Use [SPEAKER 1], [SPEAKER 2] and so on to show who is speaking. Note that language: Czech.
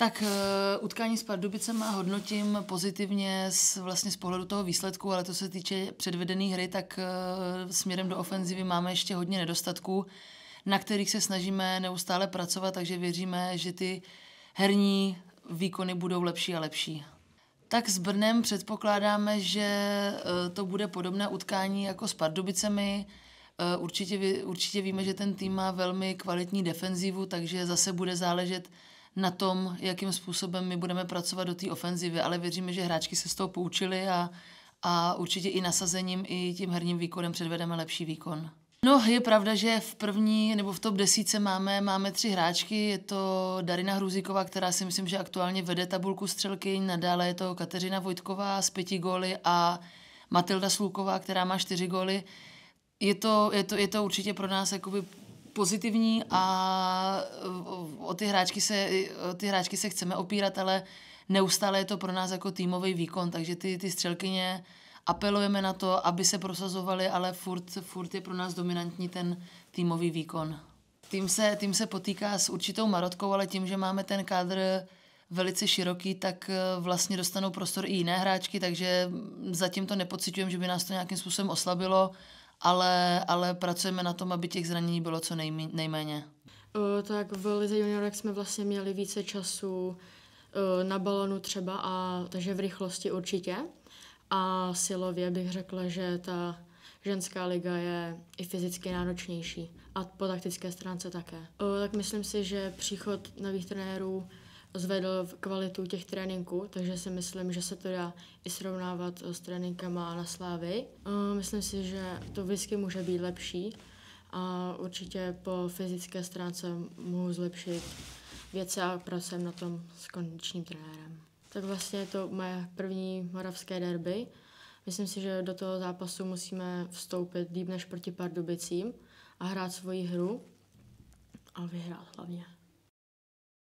[SPEAKER 1] Tak uh, utkání s Pardubicem hodnotím pozitivně z, vlastně z pohledu toho výsledku, ale to se týče předvedené hry, tak uh, směrem do ofenzivy máme ještě hodně nedostatků, na kterých se snažíme neustále pracovat, takže věříme, že ty herní výkony budou lepší a lepší. Tak s Brnem předpokládáme, že uh, to bude podobné utkání jako s Pardubicemi. Určitě, určitě víme, že ten tým má velmi kvalitní defenzivu, takže zase bude záležet na tom, jakým způsobem my budeme pracovat do té ofenzivy, ale věříme, že hráčky se z toho poučili a, a určitě i nasazením, i tím herním výkonem předvedeme lepší výkon. No, je pravda, že v první nebo v top desíce máme, máme tři hráčky. Je to Darina Hruzíková, která si myslím, že aktuálně vede tabulku střelky. Nadále je to Kateřina Vojtková s pěti góly a Matilda Sluková, která má čtyři góly. Je to, je to, je to určitě pro nás jakoby pozitivní a eh, o ty hráčky se, o ty hráčky se chceme opírat, ale neustále je to pro nás jako týmový výkon, takže ty, ty střelkyně apelujeme na to, aby se prosazovaly, ale furt, furt je pro nás dominantní ten týmový výkon. Tým se, tým se potýká s určitou marotkou, ale tím, že máme ten kádr velice široký, tak eh, vlastně dostanou prostor i jiné hráčky, takže zatím to nepocitujeme, že by nás to nějakým způsobem oslabilo ale, ale pracujeme na tom, aby těch zranění bylo co nejmí, nejméně.
[SPEAKER 2] O, tak v Lize juniorek jsme vlastně měli více času o, na balonu třeba, a takže v rychlosti určitě. A silově bych řekla, že ta ženská liga je i fyzicky náročnější a po taktické stránce také. O, tak myslím si, že příchod nových trenérů zvedl kvalitu těch tréninků, takže si myslím, že se to dá i srovnávat eh, s tréninkama na Slávy. Eh, myslím si, že to vždycky může být lepší a určitě po fyzické stránce mohu zlepšit věci a pracujem na tom s kondičním trenérem. Tak vlastně je to moje první moravské derby. Myslím si, že do toho zápasu musíme vstoupit líp než proti Pardubicím a hrát svoji hru a vyhrát hlavně.